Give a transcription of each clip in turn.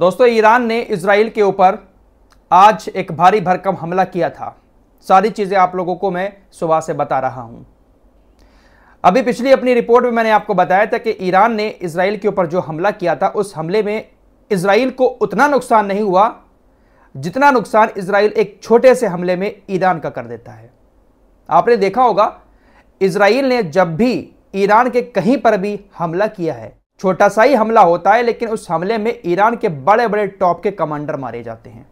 दोस्तों ईरान ने इसराइल के ऊपर आज एक भारी भरकम हमला किया था सारी चीज़ें आप लोगों को मैं सुबह से बता रहा हूं अभी पिछली अपनी रिपोर्ट में मैंने आपको बताया था कि ईरान ने इसराइल के ऊपर जो हमला किया था उस हमले में इसराइल को उतना नुकसान नहीं हुआ जितना नुकसान इसराइल एक छोटे से हमले में ईरान का कर देता है आपने देखा होगा इसराइल ने जब भी ईरान के कहीं पर भी हमला किया है छोटा सा ही हमला होता है लेकिन उस हमले में ईरान के बड़े बड़े टॉप के कमांडर मारे जाते हैं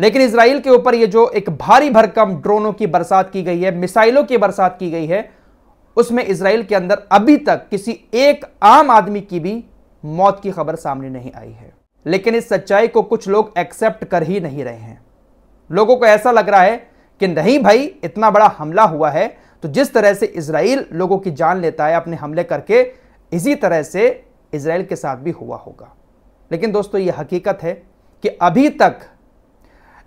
लेकिन इसराइल के ऊपर ये जो एक भारी भरकम ड्रोनों की बरसात की गई है मिसाइलों की बरसात की गई है उसमें इसराइल के अंदर अभी तक किसी एक आम आदमी की भी मौत की खबर सामने नहीं आई है लेकिन इस सच्चाई को कुछ लोग एक्सेप्ट कर ही नहीं रहे हैं लोगों को ऐसा लग रहा है कि नहीं भाई इतना बड़ा हमला हुआ है तो जिस तरह से इसराइल लोगों की जान लेता है अपने हमले करके इसी तरह से इसराइल के साथ भी हुआ होगा लेकिन दोस्तों यह हकीकत है कि अभी तक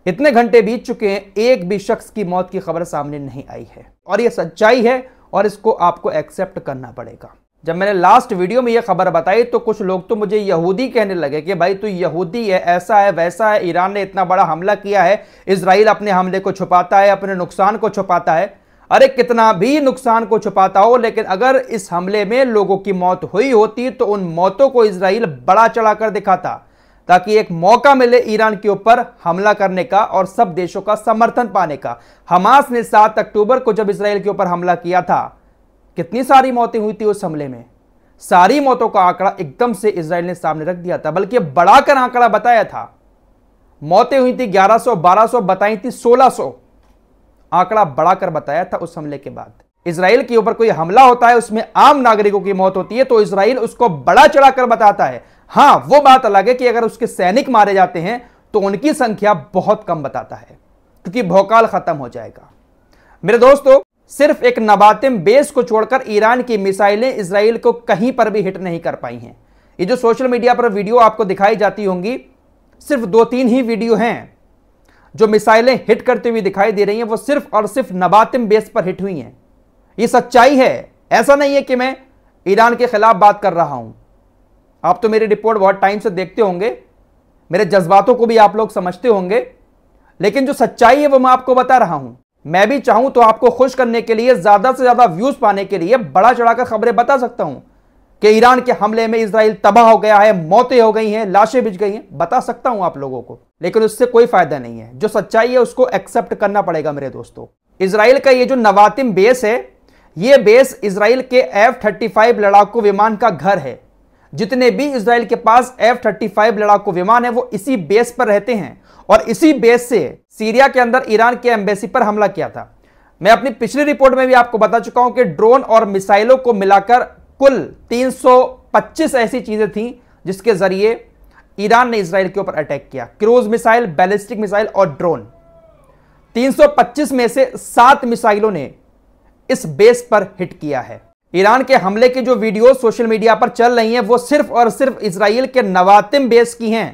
इतने घंटे बीत चुके हैं एक भी शख्स की मौत की खबर सामने नहीं आई है और यह सच्चाई है और इसको आपको एक्सेप्ट करना पड़ेगा जब मैंने लास्ट वीडियो में यह खबर बताई तो कुछ लोग तो मुझे यहूदी कहने लगे कि भाई तू यहूदी है ऐसा है वैसा है ईरान ने इतना बड़ा हमला किया है इसराइल अपने हमले को छुपाता है अपने नुकसान को छुपाता है अरे कितना भी नुकसान को छुपाता हो लेकिन अगर इस हमले में लोगों की मौत हुई होती तो उन मौतों को इसराइल बड़ा चढ़ाकर दिखाता ताकि एक मौका मिले ईरान के ऊपर हमला करने का और सब देशों का समर्थन पाने का हमास ने 7 अक्टूबर को जब इसराइल के ऊपर हमला किया था कितनी सारी मौतें हुई थी उस हमले में सारी मौतों का आंकड़ा एकदम से इसराइल ने सामने रख दिया था बल्कि बढ़ाकर आंकड़ा बताया था मौतें हुई थी 1100, 1200 बताई थी 1600 आंकड़ा बढ़ाकर बताया था उस हमले के बाद इसराइल के ऊपर कोई हमला होता है उसमें आम नागरिकों की मौत होती है तो इसराइल उसको बड़ा चढ़ाकर बताता है हां वो बात अलग है कि अगर उसके सैनिक मारे जाते हैं तो उनकी संख्या बहुत कम बताता है क्योंकि भोकाल खत्म हो जाएगा मेरे दोस्तों सिर्फ एक नबातिम बेस को छोड़कर ईरान की मिसाइलें इसराइल को कहीं पर भी हिट नहीं कर पाई हैं ये जो सोशल मीडिया पर वीडियो आपको दिखाई जाती होंगी सिर्फ दो तीन ही वीडियो हैं जो मिसाइलें हिट करती हुई दिखाई दे रही हैं वो सिर्फ और सिर्फ नबातिम बेस पर हिट हुई हैं ये सच्चाई है ऐसा नहीं है कि मैं ईरान के खिलाफ बात कर रहा हूं आप तो मेरी रिपोर्ट बहुत टाइम से देखते होंगे मेरे जज्बातों को भी आप लोग समझते होंगे लेकिन जो सच्चाई है वो मैं आपको बता रहा हूं मैं भी चाहूं तो आपको खुश करने के लिए ज्यादा से ज्यादा व्यूज पाने के लिए बड़ा चढ़ाकर खबरें बता सकता हूं कि ईरान के हमले में इसराइल तबाह हो गया है मौतें हो गई हैं लाशें बिछ गई हैं बता सकता हूं आप लोगों को लेकिन उससे कोई फायदा नहीं है जो सच्चाई है उसको एक्सेप्ट करना पड़ेगा मेरे दोस्तों इसराइल का ये जो नवातिम बेस है ये बेस इसराइल के एफ थर्टी फाइव लड़ाकू विमान का घर है जितने भी इसराइल के पास एफ थर्टी फाइव लड़ाकू विमान है वो इसी बेस पर रहते हैं और इसी बेस से सीरिया के अंदर ईरान के एम्बेसी पर हमला किया था मैं अपनी पिछली रिपोर्ट में भी आपको बता चुका हूं कि ड्रोन और मिसाइलों को मिलाकर कुल 325 ऐसी चीज़ें थी जिसके ज़रिए ईरान ने इसराइल के ऊपर अटैक किया क्रूज मिसाइल बैलिस्टिक मिसाइल और ड्रोन 325 में से सात मिसाइलों ने इस बेस पर हिट किया है ईरान के हमले की जो वीडियो सोशल मीडिया पर चल रही हैं वो सिर्फ और सिर्फ इसराइल के नवातिम बेस की हैं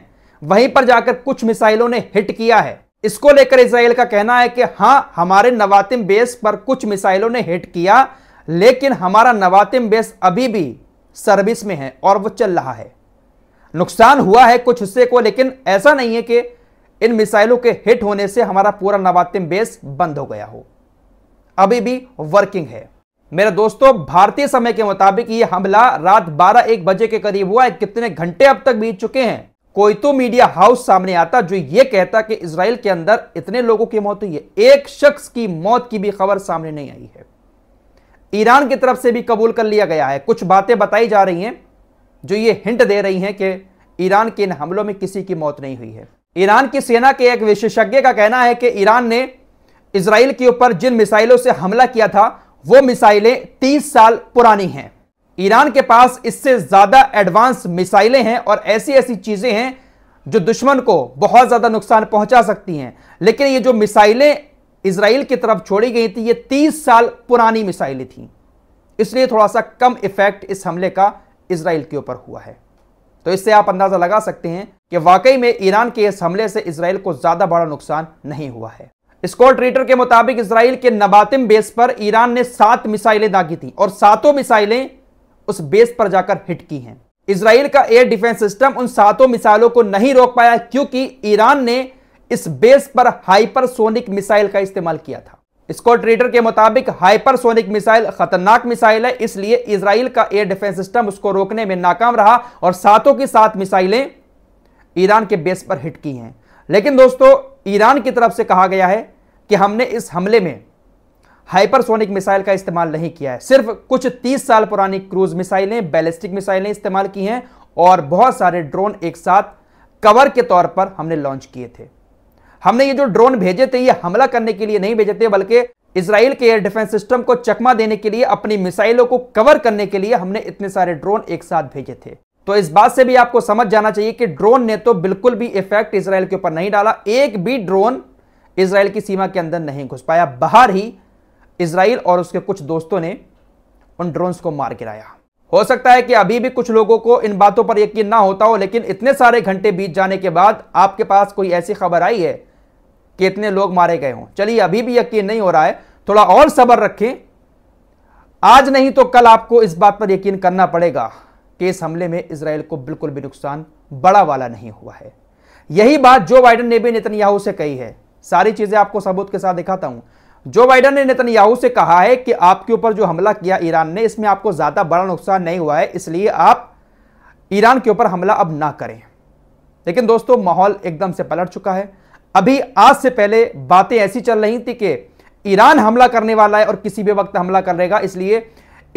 वहीं पर जाकर कुछ मिसाइलों ने हिट किया है इसको लेकर इसराइल का कहना है कि हाँ हमारे नवातिम बेस पर कुछ मिसाइलों ने हिट किया लेकिन हमारा नवातिम बेस अभी भी सर्विस में है और वो चल रहा है नुकसान हुआ है कुछ हिस्से को लेकिन ऐसा नहीं है कि इन मिसाइलों के हिट होने से हमारा पूरा नवातिम बेस बंद हो गया हो अभी भी वर्किंग है मेरे दोस्तों भारतीय समय के मुताबिक यह हमला रात बारह एक बजे के करीब हुआ है कितने घंटे अब तक बीत चुके हैं कोई तो मीडिया हाउस सामने आता जो ये कहता कि इसराइल के अंदर इतने लोगों की मौत हुई है एक शख्स की मौत की भी खबर सामने नहीं आई है ईरान की तरफ से भी कबूल कर लिया गया है कुछ बातें बताई जा रही हैं जो ये हिंट दे रही हैं कि ईरान के इन हमलों में किसी की मौत नहीं हुई है ईरान की सेना के एक विशेषज्ञ का कहना है कि ईरान ने इसराइल के ऊपर जिन मिसाइलों से हमला किया था वो मिसाइलें तीस साल पुरानी हैं ईरान के पास इससे ज्यादा एडवांस मिसाइलें हैं और ऐसी ऐसी चीजें हैं जो दुश्मन को बहुत ज्यादा नुकसान पहुंचा सकती हैं लेकिन ये जो मिसाइलें इसराइल की तरफ छोड़ी गई थी ये 30 साल पुरानी मिसाइलें थीं इसलिए थोड़ा सा कम इफेक्ट इस हमले का इसराइल के ऊपर हुआ है तो इससे आप अंदाज़ा लगा सकते हैं कि वाकई में ईरान के इस हमले से इसराइल को ज़्यादा बड़ा नुकसान नहीं हुआ है स्कॉट रीटर के मुताबिक इसराइल के नबातिम बेस पर ईरान ने सात मिसाइलें दागी थी और सातों मिसाइलें उस बेस पर जाकर हिट की हैं इसराइल का एयर डिफेंस सिस्टम उन सातों मिसाइलों को नहीं रोक पाया क्योंकि ईरान ने इस बेस पर हाइपरसोनिक मिसाइल का इस्तेमाल किया था स्कॉट रीडर के मुताबिक हाइपरसोनिक मिसाइल खतरनाक मिसाइल है इसलिए इसराइल का एयर डिफेंस सिस्टम उसको रोकने में नाकाम रहा और सातों की सात मिसाइलें ईरान के बेस पर हिट की हैं लेकिन दोस्तों ईरान की तरफ से कहा गया है कि हमने इस हमले में हाइपरसोनिक मिसाइल का इस्तेमाल नहीं किया है सिर्फ कुछ 30 साल पुरानी क्रूज मिसाइलें बैलिस्टिक मिसाइलें इस्तेमाल की हैं और बहुत सारे ड्रोन एक साथ कवर के तौर पर हमने लॉन्च किए थे हमने ये जो ड्रोन भेजे थे ये हमला करने के लिए नहीं भेजे थे बल्कि इसराइल के एयर डिफेंस सिस्टम को चकमा देने के लिए अपनी मिसाइलों को कवर करने के लिए हमने इतने सारे ड्रोन एक साथ भेजे थे तो इस बात से भी आपको समझ जाना चाहिए कि ड्रोन ने तो बिल्कुल भी इफेक्ट इसराइल के ऊपर नहीं डाला एक भी ड्रोन इसराइल की सीमा के अंदर नहीं घुस पाया बाहर ही इसराइल और उसके कुछ दोस्तों ने उन ड्रोन्स को मार गिराया हो सकता है कि अभी भी कुछ लोगों को इन बातों पर यकीन ना होता हो लेकिन इतने सारे घंटे बीत जाने के बाद आपके पास कोई ऐसी खबर आई है कितने लोग मारे गए हों चलिए अभी भी यकीन नहीं हो रहा है थोड़ा और सब्र रखें आज नहीं तो कल आपको इस बात पर यकीन करना पड़ेगा कि इस हमले में इसराइल को बिल्कुल भी नुकसान बड़ा वाला नहीं हुआ है यही बात जो बाइडन ने भी नेतन्याहू से कही है सारी चीजें आपको सबूत के साथ दिखाता हूं जो बाइडन ने नेतन्याहू से कहा है कि आपके ऊपर जो हमला किया ईरान ने इसमें आपको ज्यादा बड़ा नुकसान नहीं हुआ है इसलिए आप ईरान के ऊपर हमला अब ना करें लेकिन दोस्तों माहौल एकदम से पलट चुका है अभी आज से पहले बातें ऐसी चल रही थी कि ईरान हमला करने वाला है और किसी भी वक्त हमला कर रहेगा इसलिए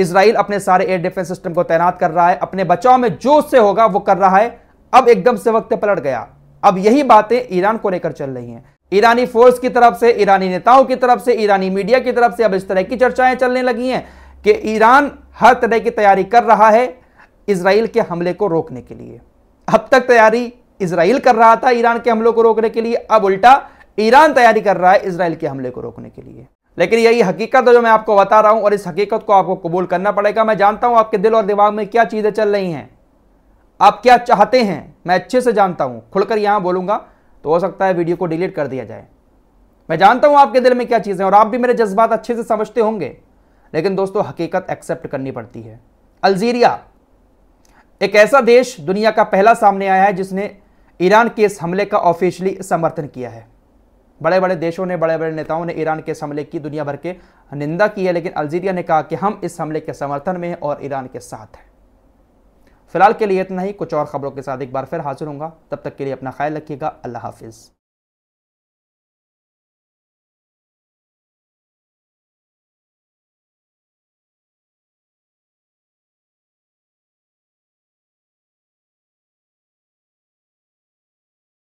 इसराइल अपने सारे एयर डिफेंस सिस्टम को तैनात कर रहा है अपने बचाव में जो उससे होगा वो कर रहा है अब एकदम से वक्त पलट गया अब यही बातें ईरान को लेकर चल रही हैं ईरानी फोर्स की तरफ से ईरानी नेताओं की तरफ से ईरानी मीडिया की तरफ से अब इस तरह की चर्चाएं चलने लगी हैं कि ईरान हर तरह की तैयारी कर रहा है इसराइल के हमले को रोकने के लिए अब तक तैयारी इसराइल कर रहा था ईरान के हमलों को रोकने के लिए अब उल्टा ईरान तैयारी कर रहा है इसराइल के हमले को रोकने के लिए लेकिन यही हकीकत है जो मैं आपको बता रहा हूं और इस हकीकत को आपको कबूल करना पड़ेगा मैं जानता हूं आपके दिल और दिमाग में क्या चीज़ें चल रही हैं आप क्या चाहते हैं मैं अच्छे से जानता हूं खुलकर यहां बोलूंगा तो हो सकता है वीडियो को डिलीट कर दिया जाए मैं जानता हूं आपके दिल में क्या चीज़ें और आप भी मेरे जज्बात अच्छे से समझते होंगे लेकिन दोस्तों हकीकत एक्सेप्ट करनी पड़ती है अल्जीरिया एक ऐसा देश दुनिया का पहला सामने आया है जिसने ईरान के इस हमले का ऑफिशियली समर्थन किया है बड़े बड़े देशों ने बड़े बड़े नेताओं ने ईरान के इस हमले की दुनिया भर के निंदा की है लेकिन अल्जीरिया ने कहा कि हम इस हमले के समर्थन में हैं और ईरान के साथ हैं फिलहाल के लिए इतना ही कुछ और खबरों के साथ एक बार फिर हाजिर हूँगा तब तक के लिए अपना ख्याल रखिएगा अल्लाह हाफिज़